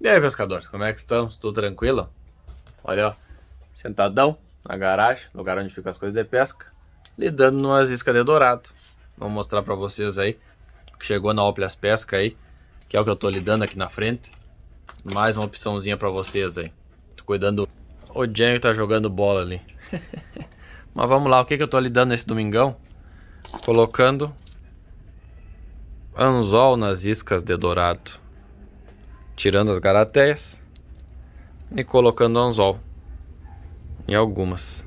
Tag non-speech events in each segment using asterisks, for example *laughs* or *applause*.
E aí, pescadores, como é que estamos? Tudo tranquilo? Olha, ó, sentadão na garagem, lugar onde ficam as coisas de pesca, lidando numas iscas de dourado. Vou mostrar para vocês aí que chegou na Oplias Pesca aí, que é o que eu tô lidando aqui na frente. Mais uma opçãozinha para vocês aí. Tô cuidando o Django tá jogando bola ali. *laughs* Mas vamos lá, o que que eu tô lidando nesse domingão? Colocando anzol nas iscas de dourado tirando as garateias e colocando anzol em algumas.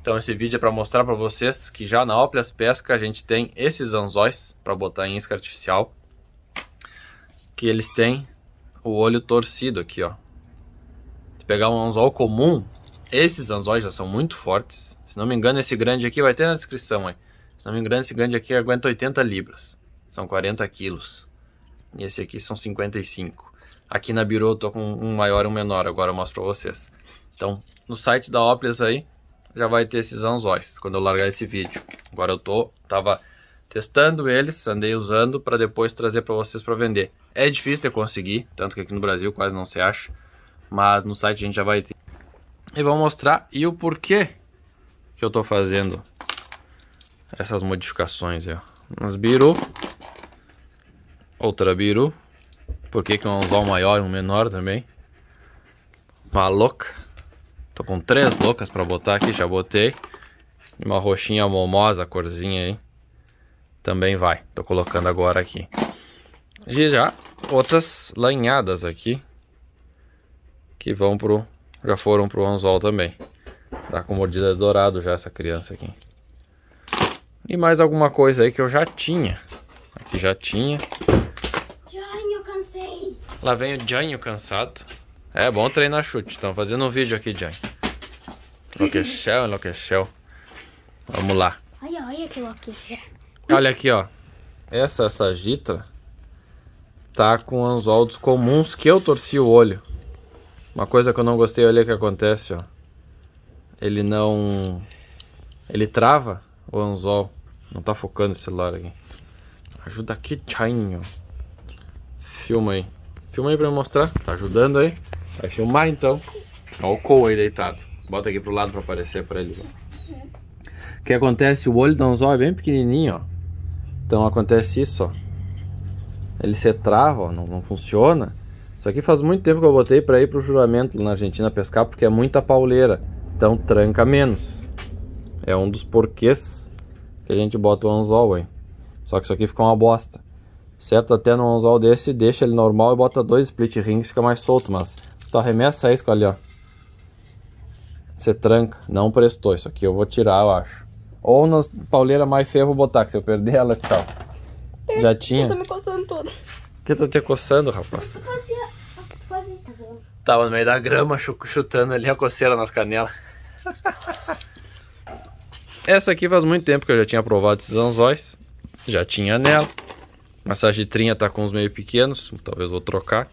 Então esse vídeo é para mostrar para vocês que já na Oplas Pesca a gente tem esses anzóis para botar em isca artificial. Que eles têm o olho torcido aqui, ó. Se pegar um anzol comum, esses anzóis já são muito fortes. Se não me engano, esse grande aqui vai ter na descrição aí. Se não me engano, esse grande aqui aguenta 80 libras. São 40 quilos. E esse aqui são 55. Aqui na Biro eu tô com um maior e um menor, agora eu mostro para vocês. Então, no site da Oplis aí, já vai ter esses anzóis, quando eu largar esse vídeo. Agora eu tô, tava testando eles, andei usando para depois trazer para vocês para vender. É difícil de conseguir, tanto que aqui no Brasil quase não se acha, mas no site a gente já vai ter. E vou mostrar e o porquê que eu tô fazendo essas modificações, ó. Nas biru, Outra biru. Por que, que não é usar um maior e um menor também? Uma louca. Tô com três loucas pra botar aqui, já botei. Uma roxinha momosa, a corzinha aí. Também vai. Tô colocando agora aqui. E já outras lanhadas aqui. Que vão pro... Já foram pro anzol também. Tá com mordida dourado já essa criança aqui. E mais alguma coisa aí que eu já tinha. Aqui já tinha. Lá vem o Janho cansado. É bom treinar chute. Estão fazendo um vídeo aqui, Janho. Loquechel, enlouqueceu. Vamos lá. Olha, olha que louqueira. Olha aqui, ó. Essa sagita tá com anzol dos comuns que eu torci o olho. Uma coisa que eu não gostei, olha o que acontece, ó. Ele não... Ele trava o anzol. Não tá focando esse celular aqui. Ajuda aqui, Chainho. Filma aí. Filma aí pra eu mostrar. Tá ajudando aí? Vai filmar então. Olha tá o coa aí deitado. Bota aqui pro lado pra aparecer pra ele. O que acontece? O olho do anzol é bem pequenininho, ó. Então acontece isso, ó. Ele se trava, ó, não, não funciona. Isso aqui faz muito tempo que eu botei para ir pro juramento na Argentina pescar, porque é muita pauleira. Então tranca menos. É um dos porquês que a gente bota o anzol aí. Só que isso aqui fica uma bosta certo? Até num anzol desse, deixa ele normal e bota dois split rings, fica mais solto, mas tu arremessa isso ali, ó. Você tranca, não prestou, isso aqui eu vou tirar, eu acho. Ou na pauleira mais feia eu vou botar, que se eu perder ela e tal. Eu, Já tinha? Eu tô me coçando toda. Por que tá te coçando, rapaz? Eu fazia, Tava no meio da grama chutando ali a coceira nas canelas. *laughs* Essa aqui faz muito tempo que eu já tinha provado esses anzóis. Já tinha nela. A sargitrinha tá com os meio pequenos, talvez vou trocar,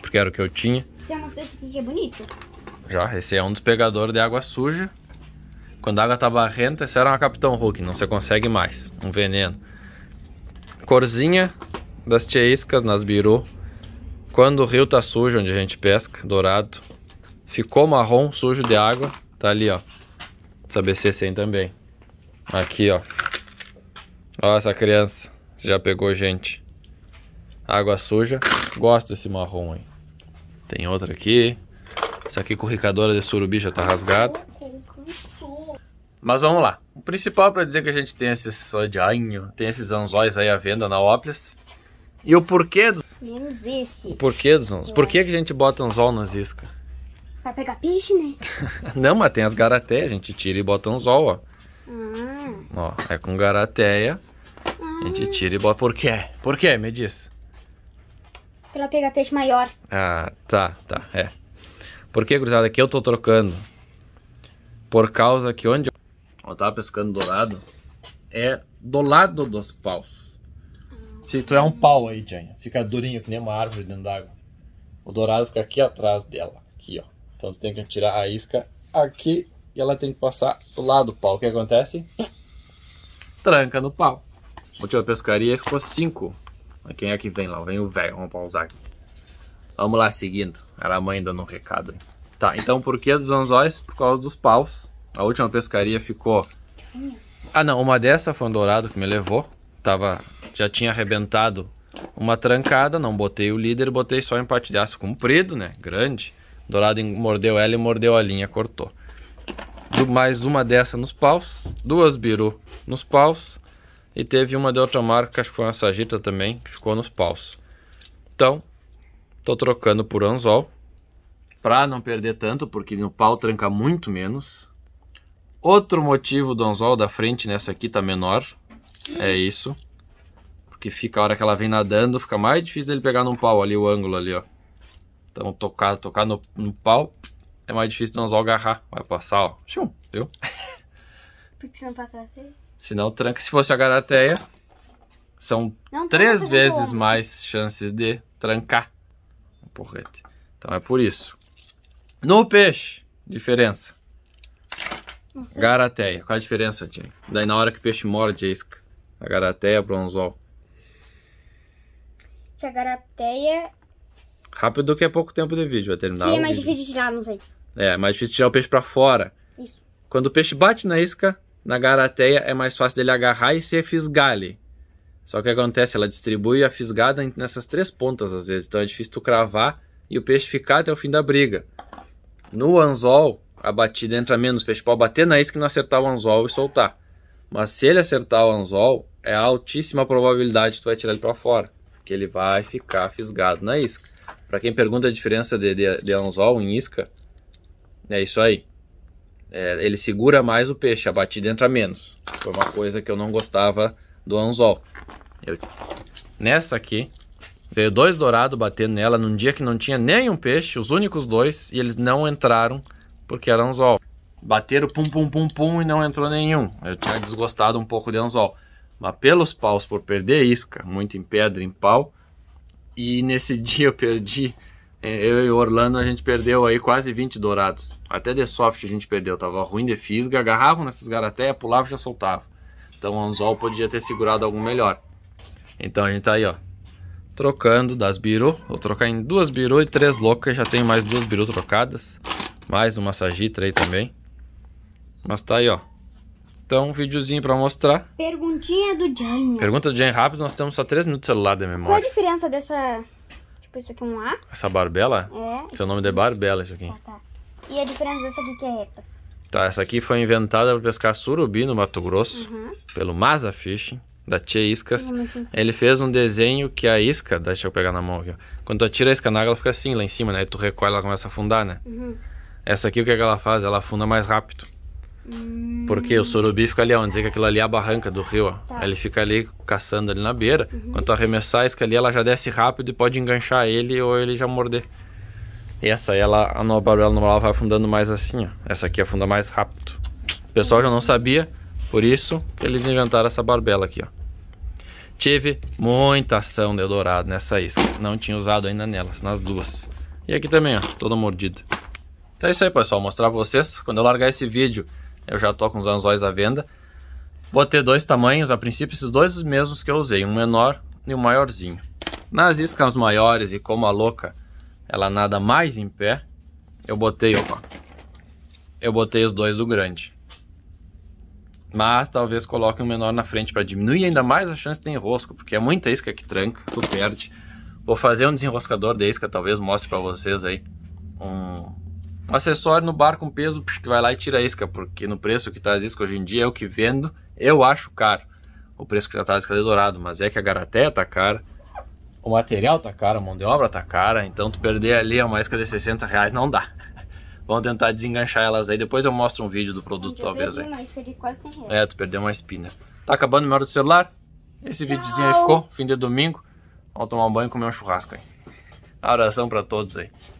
porque era o que eu tinha. Já mostrou esse aqui que é bonito? Já, esse é um dos pegadores de água suja. Quando a água tá barrenta, esse era uma Capitão Hulk, não se consegue mais, um veneno. Corzinha das tcheiscas nas biru. Quando o rio tá sujo, onde a gente pesca, dourado. Ficou marrom, sujo de água, tá ali, ó. Essa se 100 também. Aqui, ó. Olha essa criança. Já pegou, gente? Água suja. Gosto desse marrom aí. Tem outra aqui. Essa aqui corricadora de surubi já tá rasgada. Mas vamos lá. O principal para dizer que a gente tem esses sodiainho, tem esses anzóis aí à venda na Oplas. E o porquê do... Menos esse. O porquê dos anzóis? Por que, que a gente bota anzol nas iscas? Pra pegar peixe, né? *laughs* Não, mas tem as garatéias, a gente tira e bota anzol, ó. Ah. Ó, é com garatéia. A gente tira e bota. Por quê? Por quê? Me diz. Pra ela pegar peixe maior. Ah, tá, tá. É. Por que, cruzada, Aqui eu tô trocando? Por causa que onde eu tava pescando dourado é do lado dos paus. Se tu é um pau aí, Jane, fica durinho que nem uma árvore dentro d'água. O dourado fica aqui atrás dela, aqui, ó. Então tu tem que tirar a isca aqui e ela tem que passar do lado do pau. O que acontece? Tranca no pau. Última pescaria ficou 5. Quem é que vem lá? Vem o velho, vamos pausar aqui. Vamos lá, seguindo. Era a mãe dando um recado. Tá, então por que dos anzóis? Por causa dos paus. A última pescaria ficou... Ah não, uma dessa foi um dourado que me levou. Tava... Já tinha arrebentado uma trancada, não botei o líder, botei só um empate comprido, né? Grande. Dourado mordeu ela e mordeu a linha, cortou. Mais uma dessa nos paus, duas biru nos paus, e teve uma de outra marca, acho que foi uma Sagita também, que ficou nos paus. Então, tô trocando por anzol. Pra não perder tanto, porque no pau tranca muito menos. Outro motivo do anzol da frente nessa aqui tá menor. É isso. Porque fica a hora que ela vem nadando, fica mais difícil dele pegar num pau ali, o ângulo ali, ó. Então tocar, tocar no, no pau é mais difícil do anzol agarrar. Vai passar, ó. Tchum, viu? Por que você não passasse? Assim? Senão tranca. Se fosse a garateia, são não três vezes mais chances de trancar o porrete. Então é por isso. No peixe, diferença. Garateia. Qual a diferença, Jay? Daí na hora que o peixe morde, a isca. A garateia, bronzol. Que a garateia... Rápido que é pouco tempo de vídeo, vai terminar Sim, é mais vídeo. difícil tirar, não sei. É, é mais difícil tirar o peixe pra fora. Isso. Quando o peixe bate na isca, na garateia é mais fácil dele agarrar e se fisgale. Só que acontece, ela distribui a fisgada nessas três pontas às vezes, então é difícil tu cravar e o peixe ficar até o fim da briga. No anzol, a batida entra menos, o peixe pode bater na isca e não acertar o anzol e soltar. Mas se ele acertar o anzol, é altíssima probabilidade que tu vai tirar ele para fora, que ele vai ficar fisgado na isca. Para quem pergunta a diferença de, de, de anzol em isca, é isso aí. É, ele segura mais o peixe, a batida entra menos. Foi uma coisa que eu não gostava do anzol. Eu... Nessa aqui, veio dois dourados batendo nela num dia que não tinha nenhum peixe, os únicos dois, e eles não entraram porque era anzol. Bateram pum pum pum pum e não entrou nenhum. Eu tinha desgostado um pouco de anzol. Mas pelos paus por perder isca, muito em pedra, em pau. E nesse *laughs* dia eu perdi é, eu e o Orlando a gente perdeu aí quase 20 dourados. Até de soft a gente perdeu, tava ruim de fisga, agarravam nessas garatéia, pulava e já soltava. Então o anzol podia ter segurado algum melhor. Então a gente tá aí, ó. Trocando das biru. Vou trocar em duas biru e três loucas. Já tem mais duas biru trocadas. Mais uma sagitra aí também. Mas tá aí, ó. Então, um videozinho pra mostrar. Perguntinha do Jane. Pergunta do Jane rápido, nós temos só três minutos de celular de memória. Qual a diferença dessa Tipo, isso aqui é um A. Essa barbela? É. Seu nome é barbela, isso aqui. Ah, tá. E a diferença dessa aqui que é reta? Tá, essa aqui foi inventada para pescar surubi no Mato Grosso, uhum. pelo Maza Fishing, da Tia Iscas. Uhum. Ele fez um desenho que a isca, deixa eu pegar na mão aqui, ó. Quando tu atira a isca na água, ela fica assim lá em cima, né? Aí tu recolhe, ela começa a afundar, né? Uhum. Essa aqui, o que, é que ela faz? Ela afunda mais rápido. Porque o surubim fica ali, onde vamos dizer que aquilo ali é a barranca do rio, ó. Tá. ele fica ali caçando ali na beira. Uhum. Quando tu arremessar a isca ali, ela já desce rápido e pode enganchar ele ou ele já morder. essa aí, ela, a nova barbela normal vai afundando mais assim, ó. Essa aqui afunda mais rápido. O pessoal já não sabia, por isso que eles inventaram essa barbela aqui, ó. Tive muita ação de dourado nessa isca. Não tinha usado ainda nelas, nas duas. E aqui também, ó, toda mordida. Então é isso aí, pessoal. Vou mostrar pra vocês. Quando eu largar esse vídeo eu já tô com os anzóis à venda. Vou ter dois tamanhos, a princípio esses dois mesmos que eu usei, um menor e um maiorzinho. Nas iscas maiores e como a louca, ela nada mais em pé, eu botei, opa, eu botei os dois do grande. Mas talvez coloque o um menor na frente para diminuir ainda mais a chance de enrosco, porque é muita isca que tranca, tu perde. Vou fazer um desenroscador de isca, talvez mostre para vocês aí um, um acessório no bar com peso que vai lá e tira a isca, porque no preço que tá as iscas hoje em dia, eu é que vendo, eu acho caro. O preço que já tá a isca de dourado, mas é que a garateia tá cara, o material tá caro, a mão de obra tá cara, então tu perder ali uma isca de 60 reais não dá. *laughs* Vamos tentar desenganchar elas aí, depois eu mostro um vídeo do produto talvez aí. Uma isca de quase 100 reais. É, tu perdeu uma espina. Tá acabando minha hora do celular? Esse Tchau. videozinho aí ficou, fim de domingo. Vamos tomar um banho e comer um churrasco aí. oração pra todos aí.